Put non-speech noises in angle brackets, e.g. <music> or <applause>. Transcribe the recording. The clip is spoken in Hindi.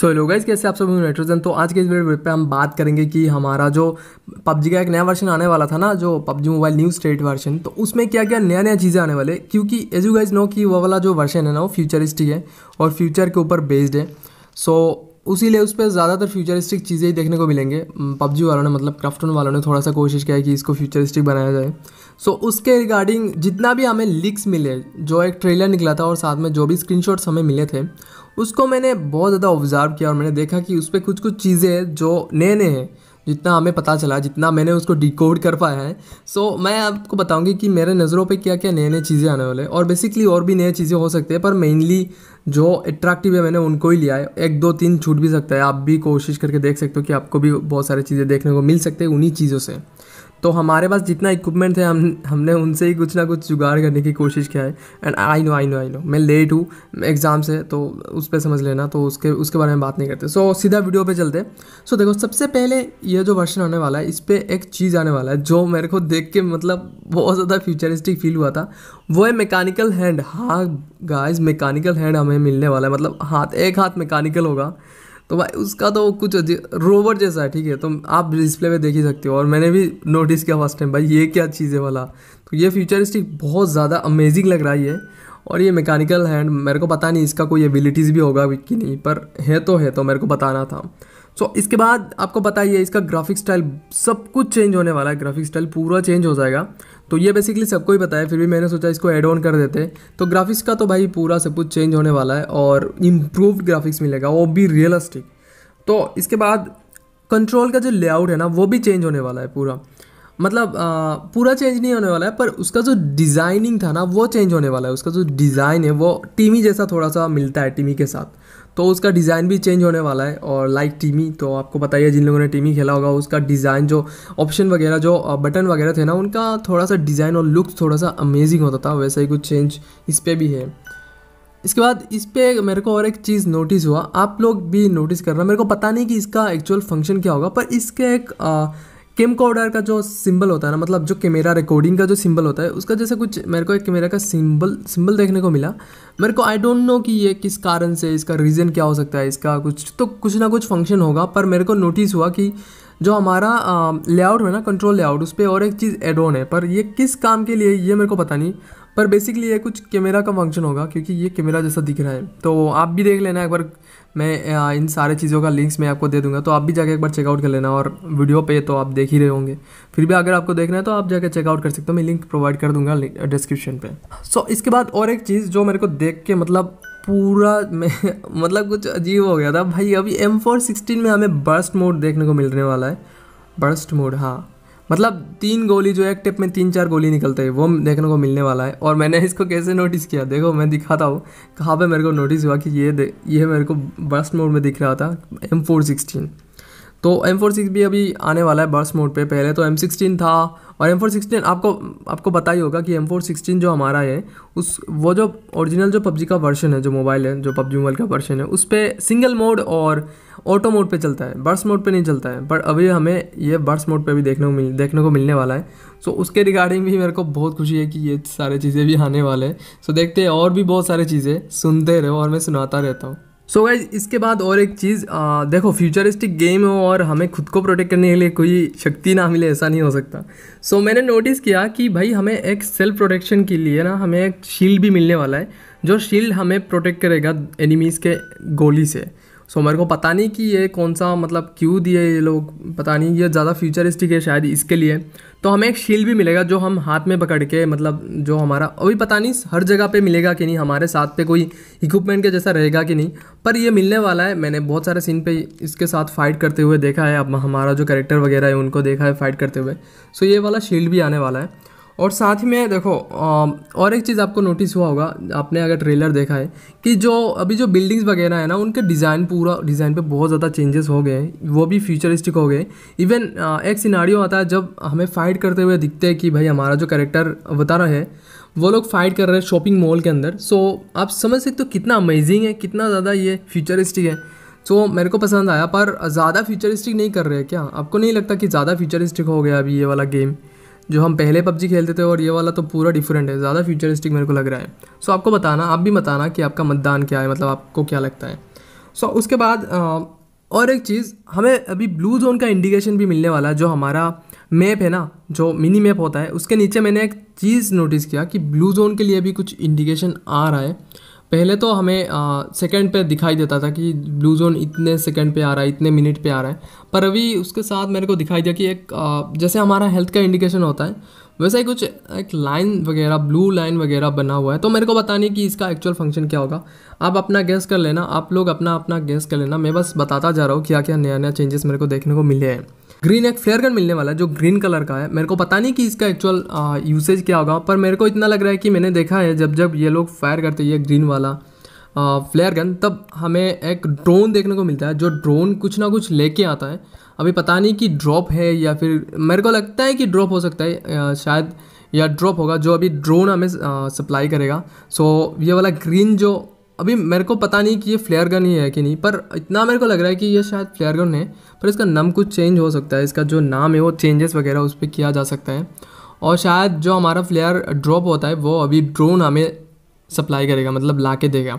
सो हेलो गाइज कैसे आप सभी नाइट्रोजन तो आज के इस वीडियो पे हम बात करेंगे कि हमारा जो पबजी का एक नया वर्जन आने वाला था ना जो PUBG mobile new state version तो उसमें क्या क्या नया नया चीज़ें आने वाले क्योंकि एज यू गाइज नो कि वो वाला जो वर्जन है ना वो फ्यूचरिस्टिक है और फ्यूचर के ऊपर बेस्ड है सो उसीलिए उस पर ज़्यादातर फ्यूचरिस्टिक चीज़ें ही देखने को मिलेंगे पबजी वालों ने मतलब क्राफ्टन वालों ने थोड़ा सा कोशिश किया कि इसको फ्यूचरिस्टिक बनाया जाए सो so, उसके रिगार्डिंग जितना भी हमें लीक्स मिले जो एक ट्रेलर निकला था और साथ में जो भी स्क्रीनशॉट्स हमें मिले थे उसको मैंने बहुत ज़्यादा ऑब्ज़र्व किया और मैंने देखा कि उस पर कुछ कुछ चीज़ें जो नए नए हैं जितना हमें पता चला जितना मैंने उसको डिकोड कर पाया है सो so, मैं आपको बताऊंगी कि मेरे नज़रों पे क्या क्या नए नए चीज़ें आने वाले और बेसिकली और भी नए चीज़ें हो सकती है पर मेनली जो अट्रैक्टिव है मैंने उनको ही लिया है एक दो तीन छूट भी सकता है आप भी कोशिश करके देख सकते हो कि आपको भी बहुत सारी चीज़ें देखने को मिल सकते हैं उन्हीं चीज़ों से तो हमारे पास जितना इक्विपमेंट है हम हमने उनसे ही कुछ ना कुछ जुगाड़ करने की कोशिश किया है and I know I know I know मैं लेट हूँ एग्ज़ाम से तो उस पर समझ लेना तो उसके उसके बारे में बात नहीं करते सो so, सीधा वीडियो पे चलते सो so, देखो सबसे पहले ये जो वर्षन आने वाला है इस पर एक चीज़ आने वाला है जो मेरे को देख के मतलब बहुत ज़्यादा फ्यूचरिस्टिक फील हुआ था वो है मैकेनिकल हैंड हाँ गाइज मैकेनिकल हैंड हमें मिलने वाला है मतलब हाथ एक हाथ मैकेनिकल होगा तो भाई उसका तो कुछ रोबर जैसा है ठीक है तो आप डिस्प्ले में देख ही सकते हो और मैंने भी नोटिस किया फर्स्ट टाइम भाई ये क्या चीज़ है वाला तो ये फ्यूचरिस्टिक बहुत ज़्यादा अमेजिंग लग रहा है और ये मैकेनिकल हैंड मेरे को पता नहीं इसका कोई एबिलिटीज़ भी होगा कि नहीं पर है तो है तो मेरे को बताना था सो so, इसके बाद आपको पता ही है इसका ग्राफिक स्टाइल सब कुछ चेंज होने वाला है ग्राफिक स्टाइल पूरा चेंज हो जाएगा तो ये बेसिकली सबको ही पता है फिर भी मैंने सोचा इसको एड ऑन कर देते तो ग्राफिक्स का तो भाई पूरा सब कुछ चेंज होने वाला है और इम्प्रूव्ड ग्राफिक्स मिलेगा वो भी रियलिस्टिक तो इसके बाद कंट्रोल का जो लेआउट है ना वो भी चेंज होने वाला है पूरा मतलब पूरा चेंज नहीं होने वाला है पर उसका जो डिज़ाइनिंग था ना वो चेंज होने वाला है उसका जो डिज़ाइन है वो टीमी जैसा थोड़ा सा मिलता है टीमी के साथ तो उसका डिज़ाइन भी चेंज होने वाला है और लाइक टीमी तो आपको बताइए जिन लोगों ने टीमी खेला होगा उसका डिज़ाइन जो ऑप्शन वगैरह जो बटन वगैरह थे ना उनका थोड़ा सा डिज़ाइन और लुक थोड़ा सा अमेजिंग होता था वैसा ही कुछ चेंज इस पर भी है इसके बाद इस पर मेरे को और एक चीज़ नोटिस हुआ आप लोग भी नोटिस कर रहे हैं मेरे को पता नहीं कि इसका एक्चुअल फंक्शन क्या होगा पर इसके एक केमकॉर्डर का जो सिंबल होता है ना मतलब जो कैमरा रिकॉर्डिंग का जो सिंबल होता है उसका जैसे कुछ मेरे को एक कैमरा का सिंबल सिंबल देखने को मिला मेरे को आई डोंट नो कि ये किस कारण से इसका रीज़न क्या हो सकता है इसका कुछ तो कुछ ना कुछ फंक्शन होगा पर मेरे को नोटिस हुआ कि जो हमारा लेआउट है ना कंट्रोल लेआउट उस पर और एक चीज़ एड ऑन है पर ये किस काम के लिए ये मेरे को पता नहीं पर बेसिकली ये कुछ कैमरा का फंक्शन होगा क्योंकि ये कैमरा जैसा दिख रहा है तो आप भी देख लेना एक बार मैं इन सारे चीज़ों का लिंक्स मैं आपको दे दूंगा तो आप भी जाके एक बार चेकआउट कर लेना और वीडियो पे तो आप देख ही रहे होंगे फिर भी अगर आपको देखना है तो आप जाके चेकआउट कर सकते हो मैं लिंक प्रोवाइड कर दूंगा डिस्क्रिप्शन पे सो so, इसके बाद और एक चीज़ जो मेरे को देख के मतलब पूरा मैं <laughs> मतलब कुछ अजीब हो गया था भाई अभी एम फोर सिक्सटीन में हमें बर्स्ट मोड देखने को मिलने वाला है बर्स्ट मोड हाँ मतलब तीन गोली जो एक टिप में तीन चार गोली निकलते हैं वो देखने को मिलने वाला है और मैंने इसको कैसे नोटिस किया देखो मैं दिखाता हूँ कहाँ पे मेरे को नोटिस हुआ कि ये ये मेरे को बस्ट मोड में दिख रहा था एम फोर सिक्सटीन तो एम फोर सिक्स भी अभी आने वाला है बर्स मोड पे पहले तो एम सिक्सटीन था और एम फोर सिक्सटीन आपको आपको पता ही होगा कि एम फोर सिक्सटीन जो हमारा है उस वो जो ओरिजिनल जो पबजी का वर्जन है जो मोबाइल है जो पबजी मोबाइल का वर्जन है उस पर सिंगल मोड और ऑटो मोड पे चलता है बर्स मोड पे नहीं चलता है पर अभी हमें ये बर्स मोड पे भी देखने को मिल देखने को मिलने वाला है सो so, उसके रिगार्डिंग भी मेरे को बहुत खुशी है कि ये सारे चीज़ें भी आने वाले हैं सो so, देखते हैं और भी बहुत सारी चीज़ें सुनते रहो और मैं सुनाता रहता हूँ सो so गाइज इसके बाद और एक चीज़ आ, देखो फ्यूचरिस्टिक गेम हो और हमें खुद को प्रोटेक्ट करने के लिए कोई शक्ति ना मिले ऐसा नहीं हो सकता सो so, मैंने नोटिस किया कि भाई हमें एक सेल्फ प्रोटेक्शन के लिए ना हमें एक शील्ड भी मिलने वाला है जो शील्ड हमें प्रोटेक्ट करेगा एनिमीज़ के गोली से सो मेरे को पता नहीं कि ये कौन सा मतलब क्यों दिए ये लोग पता नहीं ये ज़्यादा फ्यूचरिस्टिक है शायद इसके लिए तो हमें एक शील भी मिलेगा जो हम हाथ में पकड़ के मतलब जो हमारा अभी पता नहीं हर जगह पे मिलेगा कि नहीं हमारे साथ पे कोई इक्विपमेंट के जैसा रहेगा कि नहीं पर ये मिलने वाला है मैंने बहुत सारे सीन पे इसके साथ फाइट करते हुए देखा है अब हमारा जो करेक्टर वगैरह है उनको देखा है फाइट करते हुए सो ये वाला शील्ड भी आने वाला है और साथ ही में देखो और एक चीज़ आपको नोटिस हुआ होगा आपने अगर ट्रेलर देखा है कि जो अभी जो बिल्डिंग्स वगैरह है ना उनके डिज़ाइन पूरा डिज़ाइन पे बहुत ज़्यादा चेंजेस हो गए हैं वो भी फ्यूचरिस्टिक हो गए इवन एक सिनारियो आता है जब हमें फाइट करते हुए दिखते हैं कि भाई हमारा जो करेक्टर बता रहे हैं वो लोग फाइट कर रहे हैं शॉपिंग मॉल के अंदर सो आप समझ सकते हो कितना अमेजिंग है कितना ज़्यादा ये फ्यूचरिस्टिक है सो so, मेरे को पसंद आया पर ज़्यादा फ्यूचरिस्टिक नहीं कर रहे हैं क्या आपको नहीं लगता कि ज़्यादा फ्यूचरिस्टिक हो गया अभी ये वाला गेम जो हम पहले पबजी खेलते थे और ये वाला तो पूरा डिफरेंट है ज़्यादा फ्यूचरिस्टिक मेरे को लग रहा है सो आपको बताना आप भी बताना कि आपका मतदान क्या है मतलब आपको क्या लगता है सो उसके बाद और एक चीज़ हमें अभी ब्लू जोन का इंडिकेशन भी मिलने वाला है जो हमारा मैप है ना जो मिनी मैप होता है उसके नीचे मैंने एक चीज़ नोटिस किया कि ब्लू जोन के लिए भी कुछ इंडिकेशन आ रहा है पहले तो हमें सेकंड पे दिखाई देता था कि ब्लू जोन इतने सेकंड पे आ रहा है इतने मिनट पे आ रहा है पर अभी उसके साथ मेरे को दिखाई दिया कि एक आ, जैसे हमारा हेल्थ का इंडिकेशन होता है वैसे ही कुछ एक लाइन वगैरह ब्लू लाइन वगैरह बना हुआ है तो मेरे को पता नहीं कि इसका एक्चुअल फंक्शन क्या होगा आप अपना गैस कर लेना आप लोग अपना अपना गैस कर लेना मैं बस बताता जा रहा हूँ क्या क्या नया नया चेंजेस मेरे को देखने को मिले हैं ग्रीन एक फ्लेयर गन मिलने वाला है जो ग्रीन कलर का है मेरे को पता नहीं कि इसका एक्चुअल यूसेज क्या होगा पर मेरे को इतना लग रहा है कि मैंने देखा है जब जब ये लोग फायर करते हैं ये ग्रीन वाला फ्लेयर गन तब हमें एक ड्रोन देखने को मिलता है जो ड्रोन कुछ ना कुछ लेके आता है अभी पता नहीं कि ड्रॉप है या फिर मेरे को लगता है कि ड्रॉप हो सकता है शायद या ड्रॉप होगा जो अभी ड्रोन हमें सप्लाई करेगा सो ये वाला ग्रीन जो अभी मेरे को पता नहीं कि ये फ्लेयर गन ही है कि नहीं पर इतना मेरे को लग रहा है कि ये शायद फ्लेयर गन है पर इसका नम कुछ चेंज हो सकता है इसका जो नाम है वो चेंजेस वगैरह उस पर किया जा सकता है और शायद जो हमारा फ्लेयर ड्रॉप होता है वो अभी ड्रोन हमें सप्लाई करेगा मतलब ला के देगा